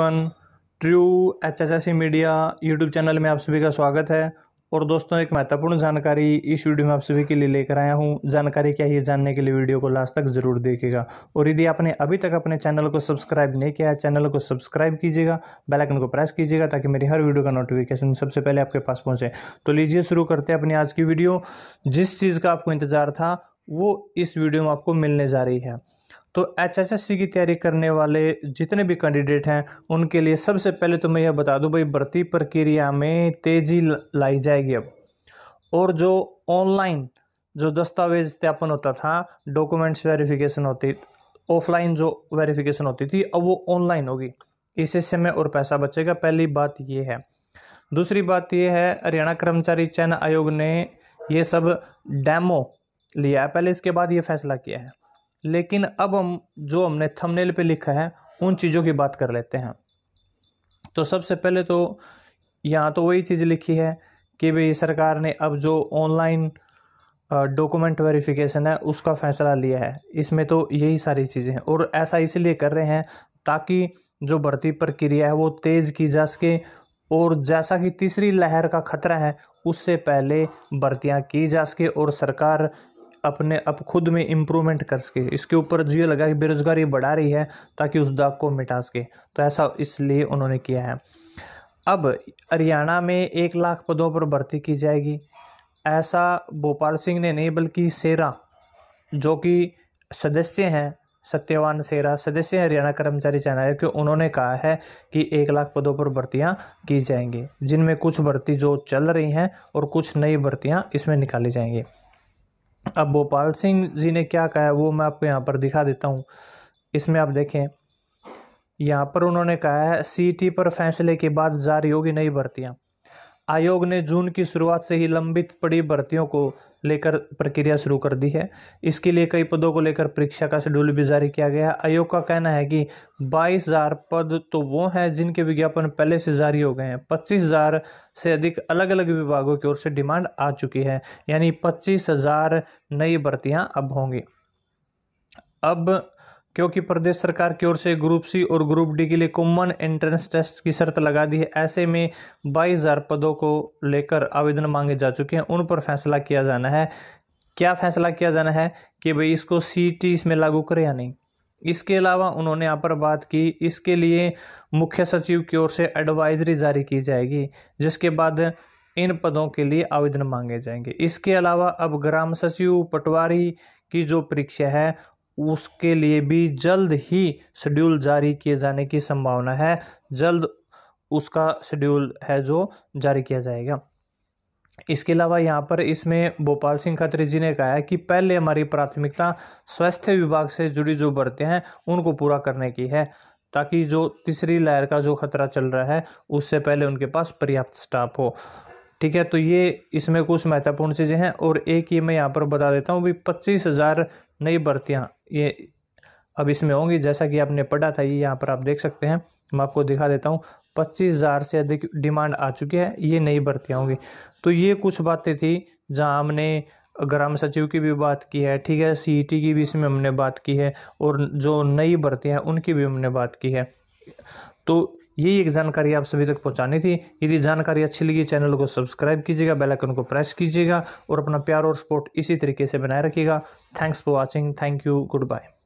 one true H H S media YouTube channel में आप सभी का स्वागत है और दोस्तों एक महत्वपूर्ण जानकारी इस वीडियो में आप सभी के लिए लेकर आया हूं जानकारी क्या है जानने के लिए वीडियो को लास्ट तक जरूर देखिएगा और यदि आपने अभी तक अपने चैनल को सब्सक्राइब नहीं किया है चैनल को सब्सक्राइब कीजिएगा बेल आइकन को प्रेस कीजिएगा ताकि मेरी हर वीडियो का नोटिफिकेशन सबसे पहले आपके पास पहुँचे तो लीजिए शुरू करते हैं अपनी आज की वीडियो जिस चीज़ का आपको इंतज़ार था वो इस वीडियो में आपको मिलने जा रही है तो एचएसएससी की तैयारी करने वाले जितने भी कैंडिडेट हैं उनके लिए सबसे पहले तो मैं यह बता दूं भाई भर्ती प्रक्रिया में तेज़ी लाई जाएगी अब और जो ऑनलाइन जो दस्तावेज त्यापन होता था डॉक्यूमेंट्स वेरिफिकेशन होती ऑफलाइन जो वेरिफिकेशन होती थी अब वो ऑनलाइन होगी इससे समय और पैसा बचेगा पहली बात ये है दूसरी बात यह है हरियाणा कर्मचारी चयन आयोग ने ये सब डैमो लिया है पहले इसके बाद ये फैसला किया है लेकिन अब हम जो हमने थंबनेल पे लिखा है उन चीज़ों की बात कर लेते हैं तो सबसे पहले तो यहाँ तो वही चीज़ लिखी है कि भाई सरकार ने अब जो ऑनलाइन डॉक्यूमेंट वेरिफिकेशन है उसका फैसला लिया है इसमें तो यही सारी चीज़ें हैं और ऐसा इसलिए कर रहे हैं ताकि जो भर्ती प्रक्रिया है वो तेज़ की जा सके और जैसा कि तीसरी लहर का खतरा है उससे पहले भर्तियां की जा सके और सरकार अपने आप खुद में इम्प्रूवमेंट कर सके इसके ऊपर जो ये लगा कि बेरोज़गारी बढ़ा रही है ताकि उस दाग को मिटा सके तो ऐसा इसलिए उन्होंने किया है अब हरियाणा में एक लाख पदों पर भर्ती की जाएगी ऐसा भोपाल सिंह ने नहीं बल्कि सेरा जो कि सदस्य हैं सत्यवान सेरा सदस्य हरियाणा कर्मचारी चयन आयोग के उन्होंने कहा है कि एक लाख पदों पर भर्तियां की जाएंगी जिनमें कुछ भर्ती जो चल रही हैं और कुछ नई भर्तियां इसमें निकाली जाएंगी अब भोपाल सिंह जी ने क्या कहा वो मैं आपको यहाँ पर दिखा देता हूँ इसमें आप देखें यहाँ पर उन्होंने कहा है सीटी पर फैसले के बाद जारी होगी नई भर्तियाँ आयोग ने जून की शुरुआत से ही लंबित पड़ी भर्तियों को लेकर प्रक्रिया शुरू कर दी है इसके लिए कई पदों को लेकर परीक्षा का शेड्यूल भी जारी किया गया है आयोग का कहना है कि 22,000 पद तो वो हैं जिनके विज्ञापन पहले से जारी हो गए हैं 25,000 से अधिक अलग अलग विभागों की ओर से डिमांड आ चुकी है यानी 25,000 नई भर्तियां अब होंगी अब क्योंकि प्रदेश सरकार की ओर से ग्रुप सी और ग्रुप डी के लिए कॉमन एंट्रेंस टेस्ट की शर्त लगा दी है ऐसे में बाईस हज़ार पदों को लेकर आवेदन मांगे जा चुके हैं उन पर फैसला किया जाना है क्या फैसला किया जाना है कि भाई इसको सी टी इसमें लागू करें या नहीं इसके अलावा उन्होंने यहाँ पर बात की इसके लिए मुख्य सचिव की ओर से एडवाइजरी जारी की जाएगी जिसके बाद इन पदों के लिए आवेदन मांगे जाएंगे इसके अलावा अब ग्राम सचिव पटवारी की जो परीक्षा है उसके लिए भी जल्द ही शेड्यूल जारी किए जाने की संभावना है जल्द उसका शेड्यूल है जो जारी किया जाएगा इसके अलावा यहाँ पर इसमें भोपाल सिंह खत्री जी ने कहा है कि पहले हमारी प्राथमिकता स्वास्थ्य विभाग से जुड़ी जो बढ़ते हैं उनको पूरा करने की है ताकि जो तीसरी लहर का जो खतरा चल रहा है उससे पहले उनके पास पर्याप्त स्टाफ हो ठीक है तो ये इसमें कुछ महत्वपूर्ण चीज़ें हैं और एक ये मैं यहाँ पर बता देता हूँ भी पच्चीस हज़ार नई भर्तियाँ ये अब इसमें होंगी जैसा कि आपने पढ़ा था ये यहाँ पर आप देख सकते हैं मैं आपको दिखा देता हूँ पच्चीस हज़ार से अधिक डिमांड आ चुकी है ये नई भर्तियाँ होंगी तो ये कुछ बातें थी जहाँ हमने ग्राम सचिव की भी बात की है ठीक है सी e की भी इसमें हमने बात की है और जो नई भर्ती हैं उनकी भी हमने बात की है तो यही एक जानकारी आप सभी तक पहुंचानी थी यदि जानकारी अच्छी लगी चैनल को सब्सक्राइब कीजिएगा बेल आइकन को प्रेस कीजिएगा और अपना प्यार और सपोर्ट इसी तरीके से बनाए रखिएगा thanks for watching thank you good bye